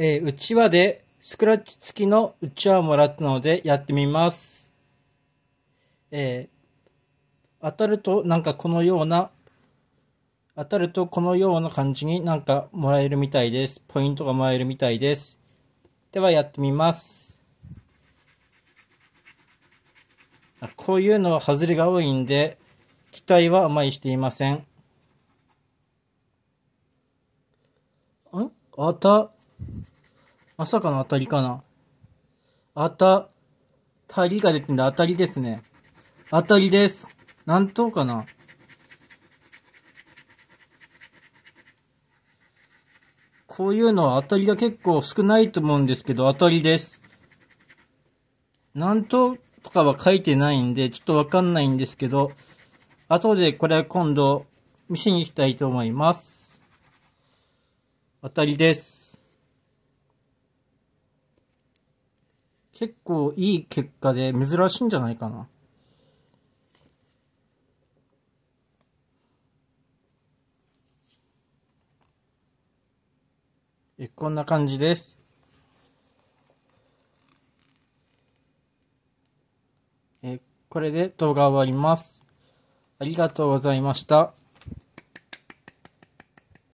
えー、うちわでスクラッチ付きのうちわをもらったのでやってみます。えー、当たるとなんかこのような、当たるとこのような感じになんかもらえるみたいです。ポイントがもらえるみたいです。ではやってみます。こういうのは外れが多いんで、期待はあまりしていません。ん当たまさかの当たりかな。あた、たりが出てんだ。当たりですね。当たりです。何等かな。こういうのは当たりが結構少ないと思うんですけど、当たりです。何等とかは書いてないんで、ちょっとわかんないんですけど、後でこれ今度見せに行きたいと思います。当たりです。結構いい結果で珍しいんじゃないかな。え、こんな感じです。え、これで動画終わります。ありがとうございました。